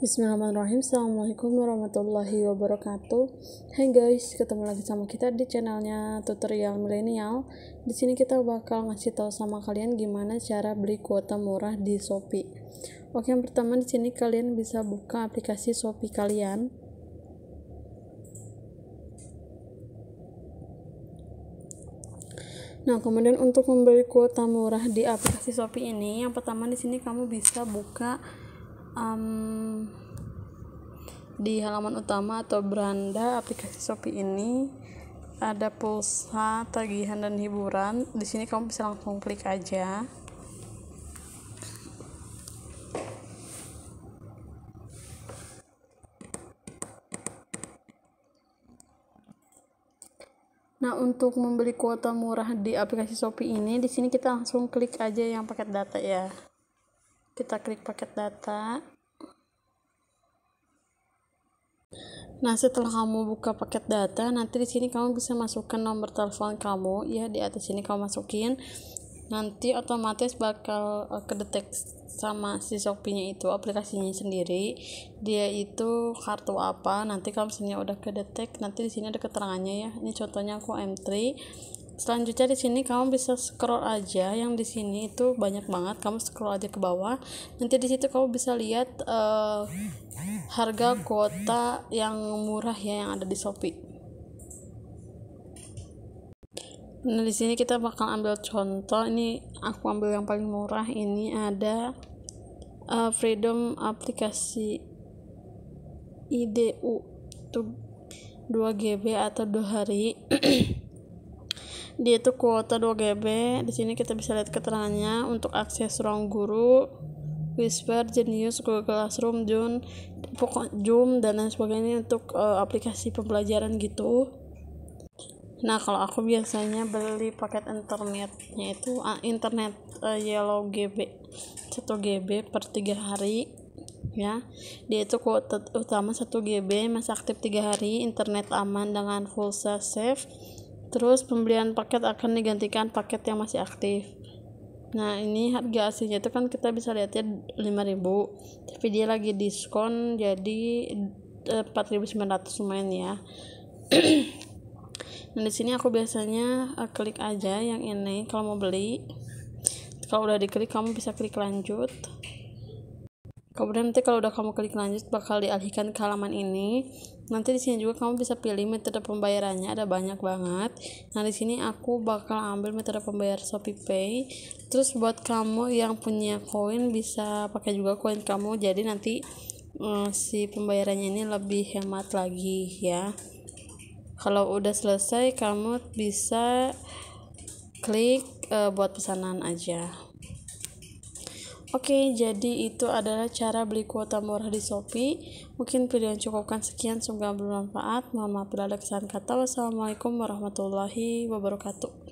Bismillahirrahmanirrahim Assalamualaikum warahmatullahi wabarakatuh Hai guys, ketemu lagi sama kita di channelnya tutorial milenial Di sini kita bakal ngasih tahu sama kalian gimana cara beli kuota murah di Shopee Oke, yang pertama di sini kalian bisa buka aplikasi Shopee kalian Nah, kemudian untuk membeli kuota murah di aplikasi Shopee ini, yang pertama di sini kamu bisa buka um, di halaman utama atau beranda aplikasi Shopee ini ada pulsa tagihan dan hiburan. Di sini kamu bisa langsung klik aja. Nah, untuk membeli kuota murah di aplikasi Shopee ini, di sini kita langsung klik aja yang paket data ya kita klik paket data Nah, setelah kamu buka paket data, nanti di sini kamu bisa masukkan nomor telepon kamu, ya di atas sini kamu masukin. Nanti otomatis bakal eh, kedetek sama si Shopee-nya itu aplikasinya sendiri. Dia itu kartu apa? Nanti kalau misalnya udah kedetek, nanti di sini ada keterangannya ya. Ini contohnya aku M3 selanjutnya di sini kamu bisa scroll aja yang di sini itu banyak banget kamu scroll aja ke bawah nanti di situ kamu bisa lihat uh, harga kuota yang murah ya yang ada di Shopee nah di sini kita bakal ambil contoh ini aku ambil yang paling murah ini ada uh, Freedom aplikasi IDU tuh 2 GB atau 2 hari dia itu kuota 2 GB di sini kita bisa lihat keterangannya untuk akses ruang guru Whisper, Genius, Google Classroom, Zoom, pokok Zoom dan lain sebagainya untuk uh, aplikasi pembelajaran gitu. Nah kalau aku biasanya beli paket internetnya itu uh, internet uh, Yellow GB 1 GB per tiga hari ya dia itu kuota utama 1 GB masa aktif tiga hari internet aman dengan full safe terus pembelian paket akan digantikan paket yang masih aktif nah ini harga aslinya itu kan kita bisa lihat lihatnya 5000 tapi dia lagi diskon jadi 4900 e, lumayan ya nah di sini aku biasanya e, klik aja yang ini kalau mau beli kalau udah diklik kamu bisa klik lanjut Kemudian nanti kalau udah kamu klik lanjut bakal dialihkan ke halaman ini. Nanti di sini juga kamu bisa pilih metode pembayarannya ada banyak banget. Nah, di sini aku bakal ambil metode pembayar Shopee Pay. Terus buat kamu yang punya koin bisa pakai juga koin kamu jadi nanti eh, si pembayarannya ini lebih hemat lagi ya. Kalau udah selesai kamu bisa klik uh, buat pesanan aja. Oke, jadi itu adalah cara beli kuota murah di Shopee. Mungkin video yang cukupkan sekian, semoga bermanfaat. Mohon maaf bila ada kesan kata. Wassalamualaikum warahmatullahi wabarakatuh.